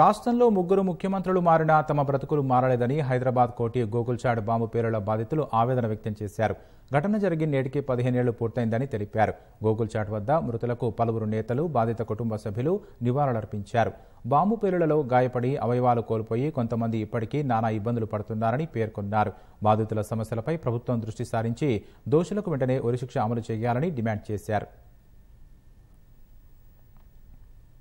రాష్ట్రంలో ముగ్గురు ముఖ్యమంత్రులు మారినా తమ బ్రతుకులు మారలేదని హైదరాబాద్ కోటి గోకుల్చాడ్ బాంబు పేలుళ్ల బాధితులు ఆవేదన వ్యక్తం చేశారు ఘటన జరిగి నేటికి పదిహేనేళ్లు పూర్తయిందని తెలిపారు గోకుల్చాట్ వద్ద మృతులకు పలువురు నేతలు బాధిత కుటుంబ సభ్యులు నివాళులర్పించారు బాంబు పేలులలో గాయపడి అవయవాలు కోల్పోయి కొంతమంది ఇప్పటికీ నానా ఇబ్బందులు పడుతున్నారని పేర్కొన్నారు బాధితుల సమస్యలపై ప్రభుత్వం దృష్టి సారించి దోషులకు వెంటనే ఉరిశిక్ష అమలు చేయాలని డిమాండ్ చేశారు